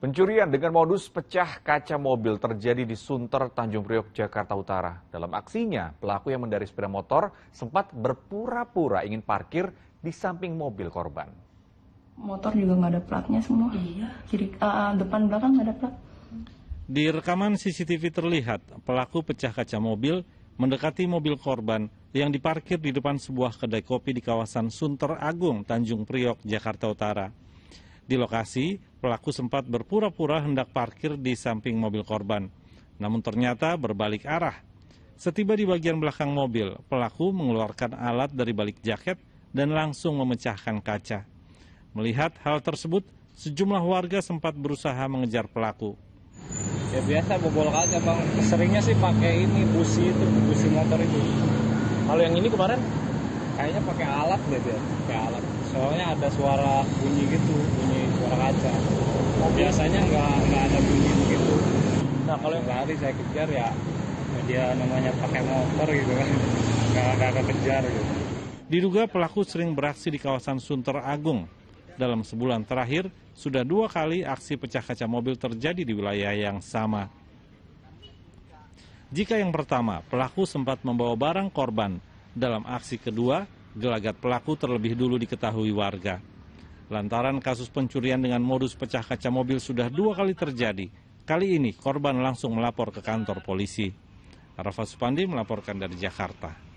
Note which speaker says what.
Speaker 1: Pencurian dengan modus pecah kaca mobil terjadi di Sunter, Tanjung Priok, Jakarta Utara. Dalam aksinya, pelaku yang mendari sepeda motor sempat berpura-pura ingin parkir
Speaker 2: di samping mobil korban.
Speaker 3: Motor juga nggak ada platnya semua. Iya. Kiri, uh, eh, eh, depan belakang nggak ada plat.
Speaker 2: Di rekaman CCTV terlihat pelaku pecah kaca mobil mendekati mobil korban yang diparkir di depan sebuah kedai kopi di kawasan Sunter Agung, Tanjung Priok, Jakarta Utara. Di lokasi, pelaku sempat berpura-pura hendak parkir di samping mobil korban. Namun ternyata berbalik arah. Setiba di bagian belakang mobil, pelaku mengeluarkan alat dari balik jaket dan langsung memecahkan kaca. Melihat hal tersebut, sejumlah warga sempat berusaha mengejar pelaku.
Speaker 4: Ya biasa bobol kaca bang, seringnya sih pakai ini busi itu, busi motor itu. Kalau yang ini kemarin? Kayaknya pakai alat deh dia, pakai alat soalnya ada suara bunyi gitu bunyi suara kaca biasanya nggak nggak ada bunyi begitu nah kalau yang lari saya kejar ya dia namanya pakai motor gitu kan nggak nggak kekejar gitu
Speaker 2: diduga pelaku sering beraksi di kawasan Sunter Agung dalam sebulan terakhir sudah dua kali aksi pecah kaca mobil terjadi di wilayah yang sama. Jika yang pertama, pelaku sempat membawa barang korban, dalam aksi kedua gelagat pelaku terlebih dulu diketahui warga. Lantaran kasus pencurian dengan modus pecah kaca mobil sudah dua kali terjadi, kali ini korban langsung melapor ke kantor polisi. Rafa Supandi melaporkan dari Jakarta.